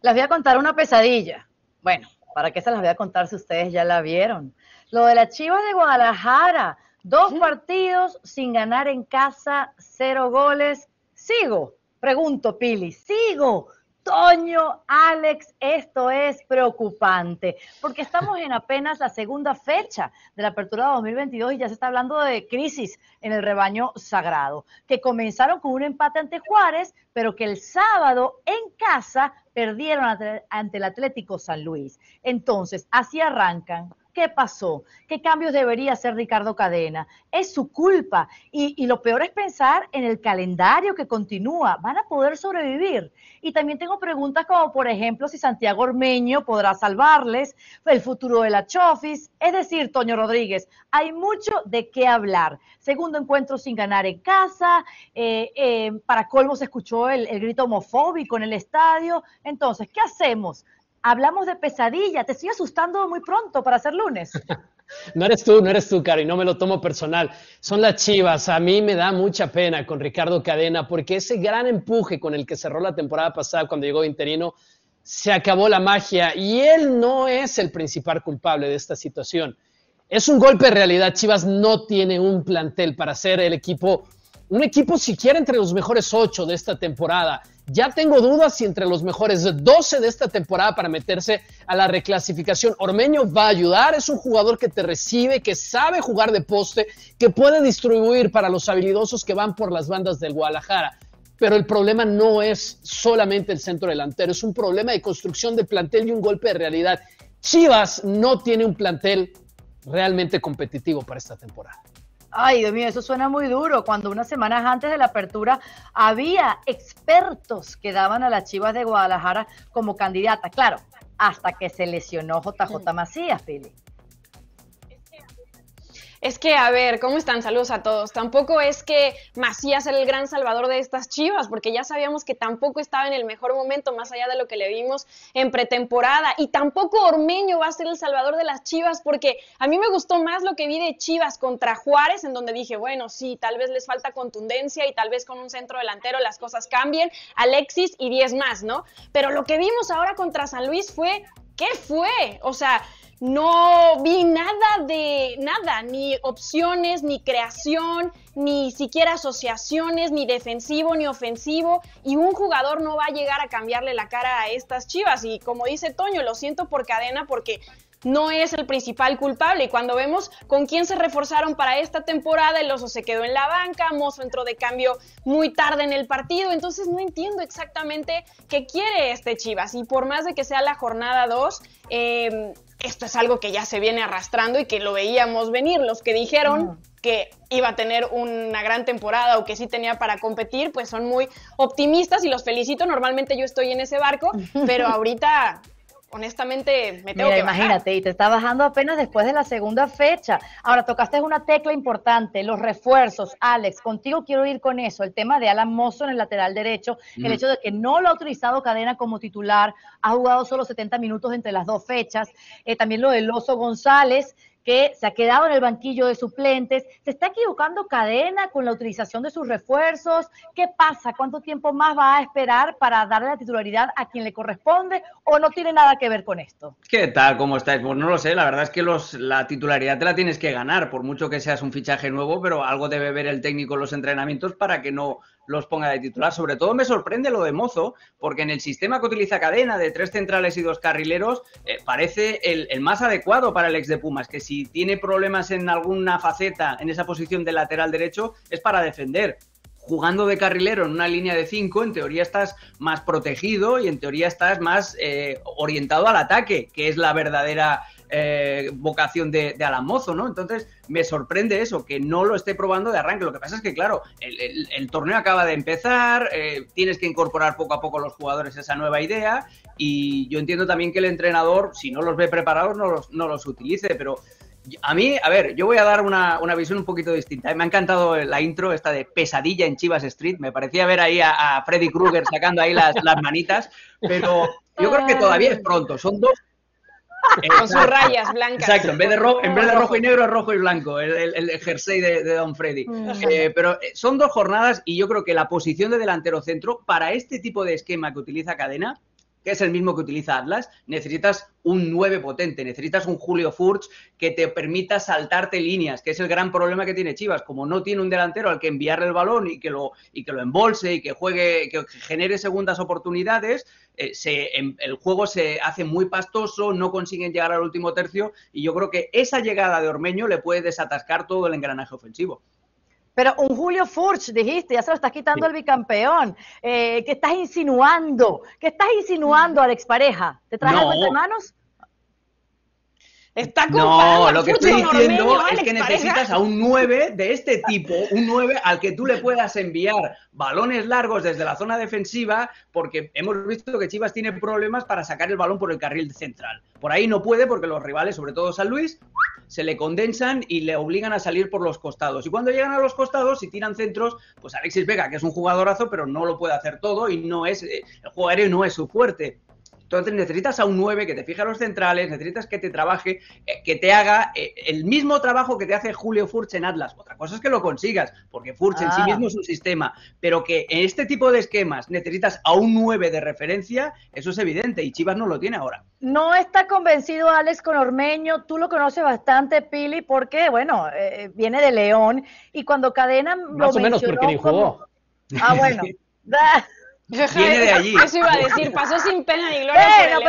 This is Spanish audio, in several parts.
Las voy a contar una pesadilla. Bueno, ¿para qué se las voy a contar si ustedes ya la vieron? Lo de las Chivas de Guadalajara, dos partidos sin ganar en casa, cero goles. Sigo, pregunto Pili, sigo. Soño, Alex, esto es preocupante, porque estamos en apenas la segunda fecha de la apertura de 2022 y ya se está hablando de crisis en el rebaño sagrado, que comenzaron con un empate ante Juárez, pero que el sábado en casa perdieron ante el Atlético San Luis. Entonces, así arrancan qué pasó, qué cambios debería hacer Ricardo Cadena. Es su culpa. Y, lo peor es pensar en el calendario que continúa. ¿Van a poder sobrevivir? Y también tengo preguntas como, por ejemplo, si Santiago Ormeño podrá salvarles, el futuro de la Chofis. Es decir, Toño Rodríguez, hay mucho de qué hablar. Segundo encuentro sin ganar en casa. Eh, eh, para colmo se escuchó el grito homofóbico en el estadio. Entonces, ¿qué hacemos? hablamos de pesadilla. Te estoy asustando muy pronto para ser lunes. no eres tú, no eres tú, Cari, no me lo tomo personal. Son las chivas. A mí me da mucha pena con Ricardo Cadena porque ese gran empuje con el que cerró la temporada pasada cuando llegó interino se acabó la magia y él no es el principal culpable de esta situación. Es un golpe de realidad. Chivas no tiene un plantel para ser el equipo un equipo siquiera entre los mejores ocho de esta temporada. Ya tengo dudas si entre los mejores 12 de esta temporada para meterse a la reclasificación. Ormeño va a ayudar, es un jugador que te recibe, que sabe jugar de poste, que puede distribuir para los habilidosos que van por las bandas del Guadalajara. Pero el problema no es solamente el centro delantero, es un problema de construcción de plantel y un golpe de realidad. Chivas no tiene un plantel realmente competitivo para esta temporada. Ay, Dios mío, eso suena muy duro. Cuando unas semanas antes de la apertura había expertos que daban a las Chivas de Guadalajara como candidata. Claro, hasta que se lesionó JJ Macías, Pili. Es que, a ver, ¿cómo están? Saludos a todos. Tampoco es que Macías era el gran salvador de estas chivas, porque ya sabíamos que tampoco estaba en el mejor momento, más allá de lo que le vimos en pretemporada. Y tampoco Ormeño va a ser el salvador de las chivas, porque a mí me gustó más lo que vi de Chivas contra Juárez, en donde dije, bueno, sí, tal vez les falta contundencia y tal vez con un centro delantero las cosas cambien. Alexis y 10 más, ¿no? Pero lo que vimos ahora contra San Luis fue ¿qué fue? O sea, no vi nada de nada, ni opciones, ni creación, ni siquiera asociaciones, ni defensivo, ni ofensivo, y un jugador no va a llegar a cambiarle la cara a estas chivas. Y como dice Toño, lo siento por cadena porque no es el principal culpable. Y cuando vemos con quién se reforzaron para esta temporada, el oso se quedó en la banca, Mozo entró de cambio muy tarde en el partido, entonces no entiendo exactamente qué quiere este Chivas. Y por más de que sea la jornada 2, em, esto es algo que ya se viene arrastrando y que lo veíamos venir. Los que dijeron que iba a tener una gran temporada o que sí tenía para competir, pues son muy optimistas y los felicito. Normalmente yo estoy en ese barco, pero ahorita honestamente me tengo que imagínate, y te está bajando apenas después de la segunda fecha. Ahora tocaste una tecla importante, los refuerzos. Alex, contigo quiero ir con eso, el tema de Alan Mosso en el lateral derecho, el mm. hecho de que no lo ha utilizado Cadena como titular, ha jugado solo 70 minutos entre las dos fechas. Eh, también lo del Oso González, que se ha quedado en el banquillo de suplentes. ¿Se está equivocando cadena con la utilización de sus refuerzos? ¿Qué pasa? ¿Cuánto tiempo más va a esperar para darle la titularidad a quien le corresponde? ¿O no tiene nada que ver con esto? ¿Qué tal? ¿Cómo estáis? Pues no lo sé. La verdad es que los, la titularidad te la tienes que ganar, por mucho que seas un fichaje nuevo, pero algo debe ver el técnico en los entrenamientos para que no los ponga de titular. Sobre todo me sorprende lo de Mozo, porque en el sistema que utiliza Cadena de tres centrales y dos carrileros, eh, parece el, el, más adecuado para el ex de Pumas, que si tiene problemas en alguna faceta, en esa posición de lateral derecho, es para defender jugando de carrilero en una línea de 5, en teoría estás más protegido y en teoría estás más eh, orientado al ataque, que es la verdadera eh, vocación de, Alamozo, ¿no? Entonces, me sorprende eso, que no lo esté probando de arranque. Lo que pasa es que, claro, el, torneo acaba de empezar, eh, tienes que incorporar poco a poco los jugadores esa nueva idea y yo entiendo también que el entrenador, si no los ve preparados, no los, no los utilice, pero a mí, a ver, yo voy a dar una, visión un poquito distinta. Me ha encantado la intro esta de pesadilla en Chivas Street. Me parecía ver ahí a, Freddy Krueger sacando ahí las, manitas, pero yo creo que todavía es pronto. Son dos rayas blancas. Exacto, en vez de, en vez de rojo y negro rojo y blanco, el, el, jersey de, Don Freddy. Mm. Eh, pero eh, son dos jornadas y yo creo que la posición de delantero centro para este tipo de esquema que utiliza Cadena que es el mismo que utiliza Atlas, necesitas un 9 potente, necesitas un Julio Furch que te permita saltarte líneas, que es el gran problema que tiene Chivas, como no tiene un delantero al que enviarle el balón y que lo, y que lo embolse y que juegue, que genere segundas oportunidades, eh, em, el juego se hace muy pastoso, no consiguen llegar al último tercio y yo creo que esa llegada de Ormeño le puede desatascar todo el engranaje ofensivo. Pero un Julio Furch, dijiste, ya se lo estás quitando al bicampeón. Eh, ¿Qué estás insinuando? ¿Qué estás insinuando, al expareja, ¿Te traes no. algo entre manos? Está no, lo que estoy diciendo es que necesitas a un 9 de este tipo, un 9 al que tú le puedas enviar balones largos desde la zona defensiva, porque hemos visto que Chivas tiene problemas para sacar el balón por el carril central. Por ahí no puede porque los rivales, sobre todo San Luis, se le condensan y le obligan a salir por los costados. Y cuando llegan a los costados y tiran centros, pues Alexis Vega, que es un jugadorazo, pero no lo puede hacer todo y no es, eh, el jugador no es su fuerte. Entonces necesitas a un 9 que te fije a los centrales, necesitas que te trabaje, eh, que te haga eh, el mismo trabajo que te hace Julio Furch en Atlas. Otra cosa es que lo consigas, porque Furch en sí ah. mismo es un sistema, pero que en este tipo de esquemas necesitas a un 9 de referencia, eso es evidente y Chivas no lo tiene ahora. No está convencido Alex con Ormeño, tú lo conoces bastante, Pili, porque, bueno, eh, viene de León y cuando Cadena... Más o menos porque ni jugó. Ah, bueno. Viene de allí. Eso iba a decir, pasó sin pena ni gloria. pero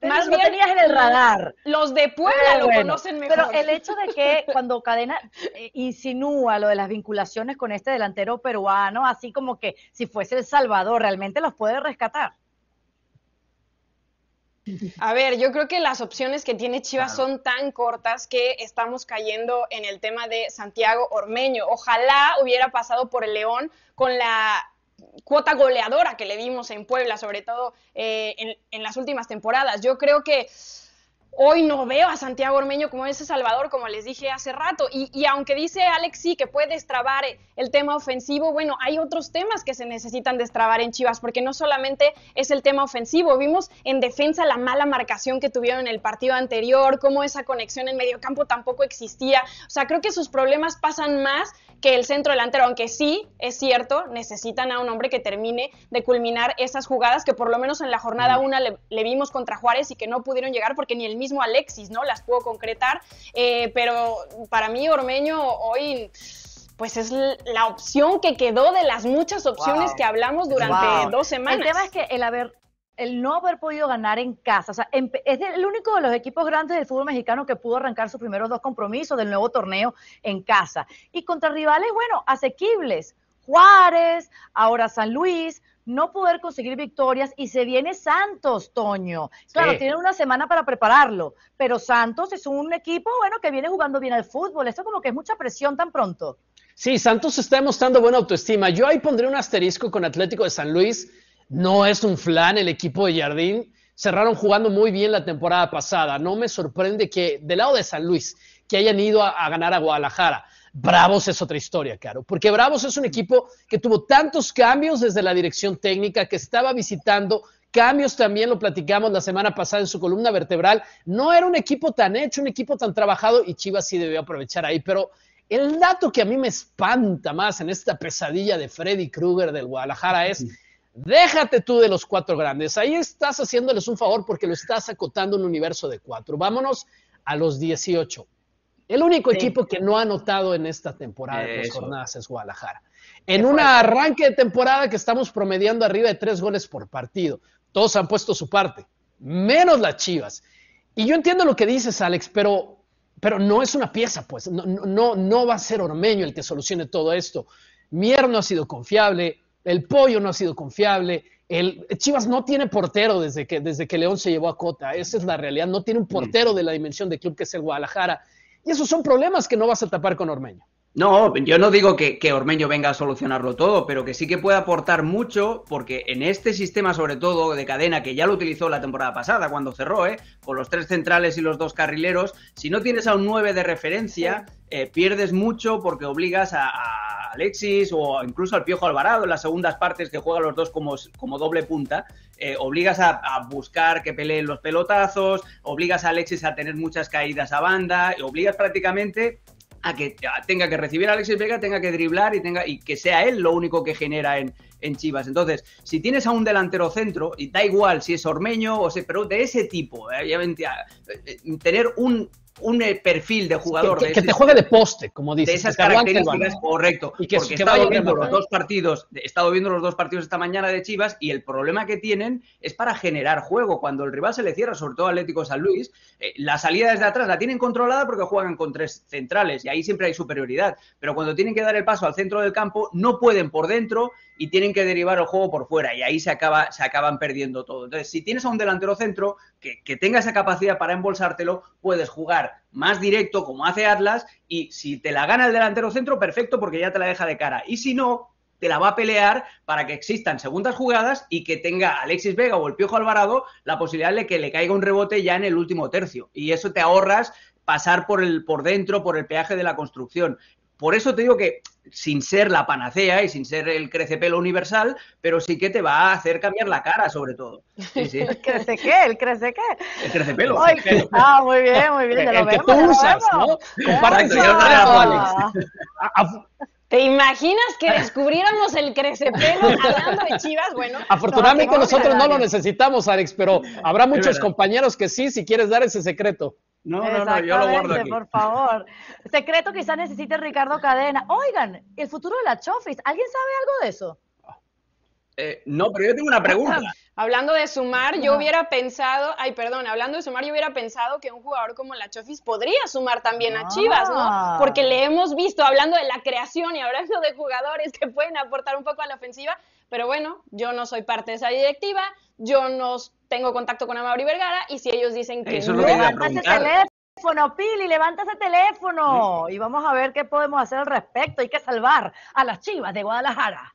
más lo bien, tenías en el radar. Los de Puebla lo conocen mejor. Pero el hecho de que cuando Cadena eh, insinúa lo de las vinculaciones con este delantero peruano, así como que si fuese El Salvador, realmente los puede rescatar. A ver, yo creo que las opciones que tiene Chivas son tan cortas que estamos cayendo en el tema de Santiago Ormeño. Ojalá hubiera pasado por el León con la cuota goleadora que le dimos en Puebla, sobre todo eh, en, las últimas temporadas. Yo creo que hoy no veo a Santiago Ormeño como ese Salvador, como les dije hace rato. Y, aunque dice Alex sí que puede destrabar eh, el tema ofensivo, bueno, hay otros temas que se necesitan destrabar en Chivas, porque no solamente es el tema ofensivo. Vimos en defensa la mala marcación que tuvieron en el partido anterior, cómo esa conexión en medio campo tampoco existía. O sea, creo que sus problemas pasan más que el centro delantero, aunque sí es cierto, necesitan a un hombre que termine de culminar esas jugadas que por lo menos en la jornada una le, vimos contra Juárez y que no pudieron llegar porque ni el mismo Alexis no las pudo concretar. Eh, pero para mí Ormeño hoy pues es la opción que quedó de las muchas opciones que hablamos durante dos semanas. El tema es que el haber el no haber podido ganar en casa. O sea, es el único de los equipos grandes del fútbol mexicano que pudo arrancar sus primeros dos compromisos del nuevo torneo en casa. Y contra rivales, bueno, asequibles. Juárez, ahora San Luis, no poder conseguir victorias y se viene Santos, Toño. Claro, tienen una semana para prepararlo, pero Santos es un equipo, bueno, que viene jugando bien al fútbol. Esto como que es mucha presión tan pronto. Sí, Santos está demostrando buena autoestima. Yo ahí pondré un asterisco con Atlético de San Luis no es un flan el equipo de Jardín. Cerraron jugando muy bien la temporada pasada. No me sorprende que del lado de San Luis, que hayan ido a, ganar a Guadalajara. Bravos es otra historia, claro. porque Bravos es un equipo que tuvo tantos cambios desde la dirección técnica, que estaba visitando cambios también, lo platicamos la semana pasada en su columna vertebral. No era un equipo tan hecho, un equipo tan trabajado y Chivas sí debió aprovechar ahí, pero el dato que a mí me espanta más en esta pesadilla de Freddy Krueger del Guadalajara es Déjate tú de los cuatro grandes. Ahí estás haciéndoles un favor porque lo estás acotando un universo de cuatro. Vámonos a los 18. El único equipo que no ha anotado en esta temporada las jornadas es Guadalajara. En un arranque de temporada que estamos promediando arriba de tres goles por partido. Todos han puesto su parte, menos las Chivas. Y yo entiendo lo que dices, Alex, pero, pero no es una pieza, pues. No, no, va a ser Ormeño el que solucione todo esto. ...Mierno ha sido confiable el pollo no ha sido confiable, el, Chivas no tiene portero desde que, desde que León se llevó a Cota, esa es la realidad, no tiene un mm. portero de la dimensión de club que es el Guadalajara. Y esos son problemas que no vas a tapar con Ormeño. No, yo no digo que, Ormeño venga a solucionarlo todo, pero que sí que puede aportar mucho, porque en este sistema, sobre todo de cadena, que ya lo utilizó la temporada pasada cuando cerró, ¿eh? con los tres centrales y los dos carrileros, si no tienes a un 9 de referencia, eh, pierdes mucho porque obligas a, Alexis o incluso al Piojo Alvarado en las segundas partes que juegan los dos como, como doble punta, eh, obligas a, buscar que peleen los pelotazos, obligas a Alexis a tener muchas caídas a banda, y obligas prácticamente a que tenga que recibir a Alexis Vega, tenga que driblar y tenga y que sea él lo único que genera en, en Chivas. Entonces, si tienes a un delantero centro, y da igual si es Ormeño o pero de ese tipo, eh, obviamente, eh, tener un un eh, perfil de jugador. Que, que, te juegue de poste, como dices. De esas características, correcto. porque he estado viendo los dos partidos, viendo los dos partidos esta mañana de Chivas y el problema que tienen es para generar juego. Cuando el rival se le cierra, sobre todo Atlético San Luis, eh, la salida desde atrás la tienen controlada porque juegan con tres centrales y ahí siempre hay superioridad. Pero cuando tienen que dar el paso al centro del campo, no pueden por dentro y tienen que derivar el juego por fuera y ahí se, acaba, se acaban perdiendo todo. Entonces, si tienes a un delantero centro que, que tenga esa capacidad para embolsártelo, puedes jugar más directo como hace Atlas y si te la gana el delantero centro, perfecto porque ya te la deja de cara. Y si no, te la va a pelear para que existan segundas jugadas y que tenga Alexis Vega o el Piojo Alvarado la posibilidad de que le caiga un rebote ya en el último tercio. Y eso te ahorras pasar por el por dentro, por el peaje de la construcción. Por eso te digo que sin ser la panacea y sin ser el crecepelo universal, pero sí que te va a hacer cambiar la cara, sobre todo. ¿El crece qué? ¿El crece qué? El crecepelo. pelo. ah, muy bien, muy bien. lo el que tú usas, ¿no? Comparte, a Alex. ¿Te imaginas que descubriéramos el crecepelo hablando de Chivas? Bueno, afortunadamente nosotros no lo necesitamos, Alex, pero habrá muchos compañeros que sí, si quieres dar ese secreto. No, no, no, yo lo guardo aquí. por favor. Secreto quizá necesite Ricardo Cadena. Oigan, el futuro de la Chofis, ¿alguien sabe algo de eso? Eh, no, pero yo tengo una pregunta. Hablando de sumar, yo hubiera pensado, ay, perdón, hablando de sumar, yo hubiera pensado que un jugador como la Chofis podría sumar también a Chivas, ¿no? Ah. Porque le hemos visto, hablando de la creación y hablando de jugadores que pueden aportar un poco a la ofensiva, pero bueno, yo no soy parte de esa directiva, yo no tengo contacto con Amaury Vergara y si ellos dicen que no, levanta ese teléfono, Pili, levanta ese teléfono y vamos a ver qué podemos hacer al respecto. Hay que salvar a las chivas de Guadalajara.